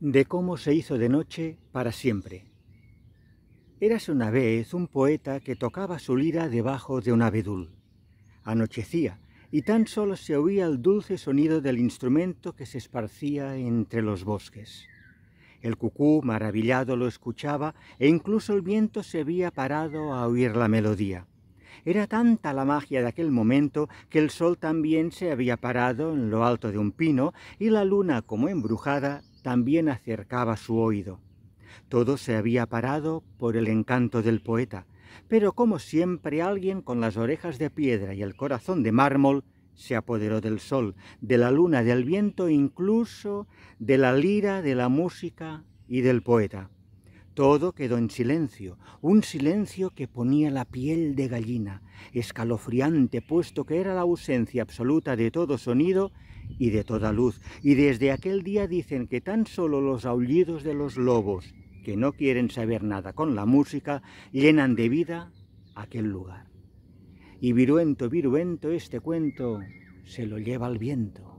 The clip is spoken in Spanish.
de cómo se hizo de noche para siempre. Érase una vez un poeta que tocaba su lira debajo de un abedul. Anochecía y tan solo se oía el dulce sonido del instrumento que se esparcía entre los bosques. El cucú maravillado lo escuchaba e incluso el viento se había parado a oír la melodía. Era tanta la magia de aquel momento que el sol también se había parado en lo alto de un pino y la luna, como embrujada, también acercaba su oído. Todo se había parado por el encanto del poeta, pero como siempre alguien con las orejas de piedra y el corazón de mármol se apoderó del sol, de la luna, del viento, incluso de la lira, de la música y del poeta. Todo quedó en silencio, un silencio que ponía la piel de gallina, escalofriante puesto que era la ausencia absoluta de todo sonido y de toda luz, y desde aquel día dicen que tan solo los aullidos de los lobos, que no quieren saber nada con la música, llenan de vida aquel lugar. Y viruento, viruento, este cuento se lo lleva al viento.